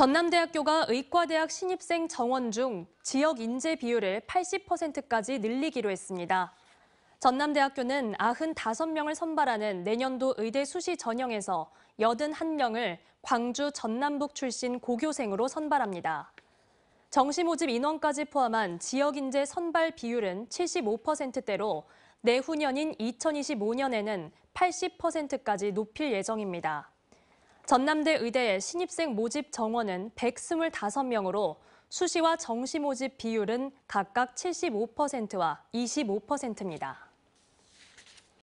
전남대학교가 의과대학 신입생 정원 중 지역 인재 비율을 80%까지 늘리기로 했습니다. 전남대학교는 95명을 선발하는 내년도 의대 수시 전형에서 81명을 광주 전남북 출신 고교생으로 선발합니다. 정시 모집 인원까지 포함한 지역 인재 선발 비율은 75%대로 내후년인 2025년에는 80%까지 높일 예정입니다. 전남대 의대의 신입생 모집 정원은 125명으로 수시와 정시 모집 비율은 각각 75%와 25%입니다.